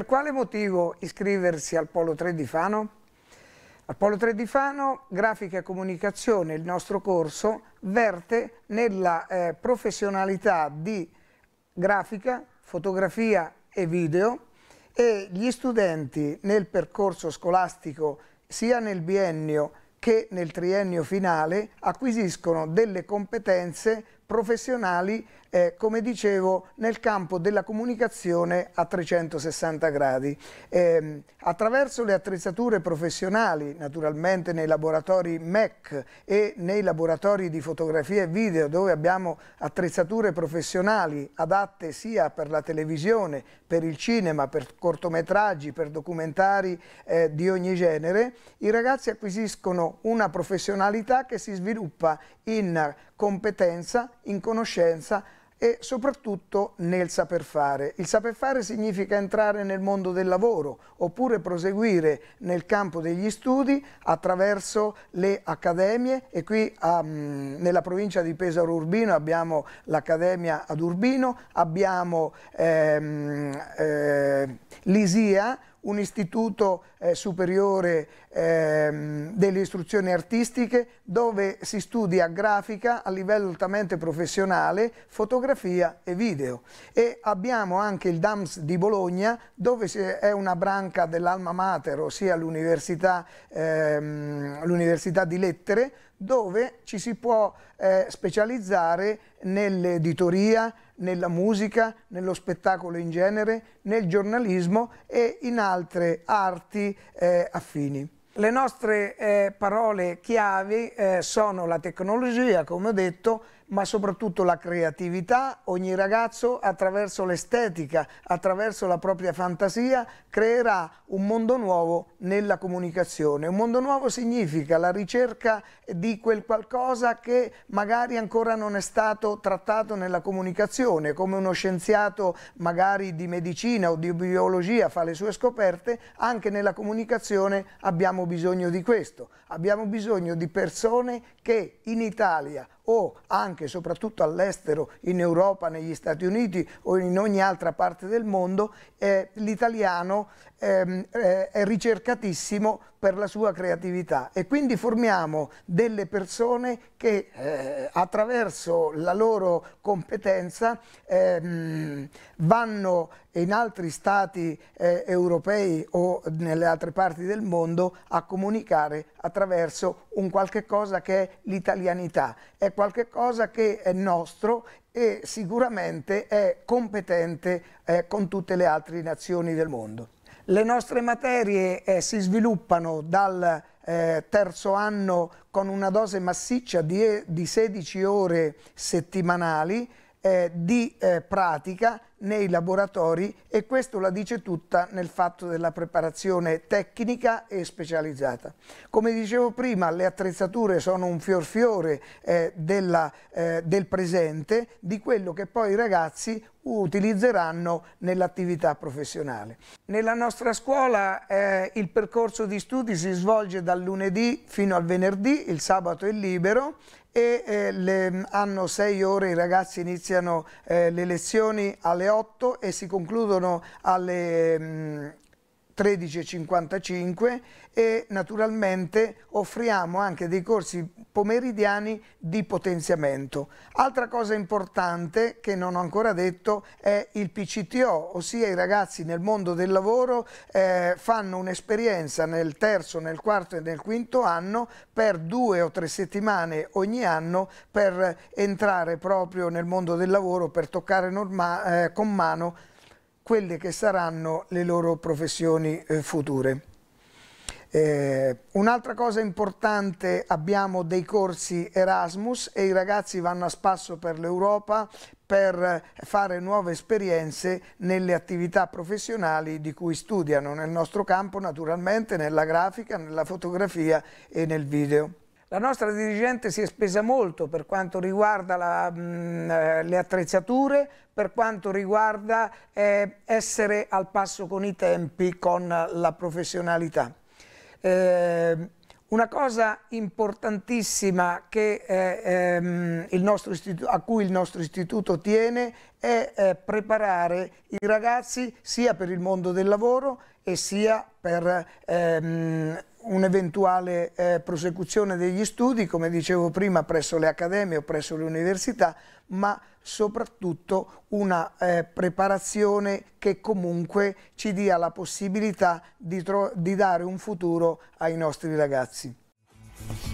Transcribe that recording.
Per quale motivo iscriversi al Polo 3 di Fano? Al Polo 3 di Fano, grafica e comunicazione, il nostro corso, verte nella eh, professionalità di grafica, fotografia e video e gli studenti nel percorso scolastico sia nel biennio che nel triennio finale acquisiscono delle competenze professionali, eh, come dicevo, nel campo della comunicazione a 360 gradi. Eh, attraverso le attrezzature professionali, naturalmente nei laboratori MEC e nei laboratori di fotografia e video, dove abbiamo attrezzature professionali adatte sia per la televisione, per il cinema, per cortometraggi, per documentari eh, di ogni genere, i ragazzi acquisiscono una professionalità che si sviluppa in competenza, in conoscenza e soprattutto nel saper fare. Il saper fare significa entrare nel mondo del lavoro oppure proseguire nel campo degli studi attraverso le accademie e qui um, nella provincia di Pesaro Urbino abbiamo l'Accademia ad Urbino, abbiamo ehm, eh, l'ISIA un istituto eh, superiore eh, delle istruzioni artistiche dove si studia grafica a livello altamente professionale, fotografia e video. E abbiamo anche il DAMS di Bologna dove è una branca dell'Alma Mater, ossia l'Università eh, di Lettere, dove ci si può eh, specializzare nell'editoria, nella musica, nello spettacolo in genere, nel giornalismo e in altre arti eh, affini. Le nostre eh, parole chiave eh, sono la tecnologia, come ho detto, ma soprattutto la creatività, ogni ragazzo attraverso l'estetica, attraverso la propria fantasia, creerà un mondo nuovo nella comunicazione. Un mondo nuovo significa la ricerca di quel qualcosa che magari ancora non è stato trattato nella comunicazione, come uno scienziato magari di medicina o di biologia fa le sue scoperte, anche nella comunicazione abbiamo bisogno di questo. Abbiamo bisogno di persone che in Italia o anche e soprattutto all'estero, in Europa, negli Stati Uniti o in ogni altra parte del mondo, eh, l'italiano ehm, eh, è ricercatissimo per la sua creatività e quindi formiamo delle persone che eh, attraverso la loro competenza eh, vanno in altri stati eh, europei o nelle altre parti del mondo a comunicare attraverso un qualche cosa che è l'italianità, è qualche cosa che è nostro e sicuramente è competente eh, con tutte le altre nazioni del mondo. Le nostre materie eh, si sviluppano dal eh, terzo anno con una dose massiccia di, di 16 ore settimanali eh, di eh, pratica nei laboratori e questo la dice tutta nel fatto della preparazione tecnica e specializzata. Come dicevo prima, le attrezzature sono un fior fiore eh, della, eh, del presente, di quello che poi i ragazzi utilizzeranno nell'attività professionale. Nella nostra scuola eh, il percorso di studi si svolge dal lunedì fino al venerdì, il sabato è libero e eh, le, hanno sei ore, i ragazzi iniziano eh, le lezioni alle 8 e si concludono alle mm, 13.55 e naturalmente offriamo anche dei corsi pomeridiani di potenziamento. Altra cosa importante che non ho ancora detto è il PCTO, ossia i ragazzi nel mondo del lavoro eh, fanno un'esperienza nel terzo, nel quarto e nel quinto anno per due o tre settimane ogni anno per entrare proprio nel mondo del lavoro, per toccare eh, con mano quelle che saranno le loro professioni eh, future. Eh, Un'altra cosa importante, abbiamo dei corsi Erasmus e i ragazzi vanno a spasso per l'Europa per fare nuove esperienze nelle attività professionali di cui studiano, nel nostro campo naturalmente, nella grafica, nella fotografia e nel video. La nostra dirigente si è spesa molto per quanto riguarda la, mh, mm, eh, le attrezzature, per quanto riguarda eh, essere al passo con i tempi, con la professionalità. Eh, una cosa importantissima eh, ehm, a cui il nostro istituto tiene è eh, preparare i ragazzi sia per il mondo del lavoro e sia per ehm, un'eventuale eh, prosecuzione degli studi, come dicevo prima, presso le accademie o presso le università, ma soprattutto una eh, preparazione che comunque ci dia la possibilità di, di dare un futuro ai nostri ragazzi.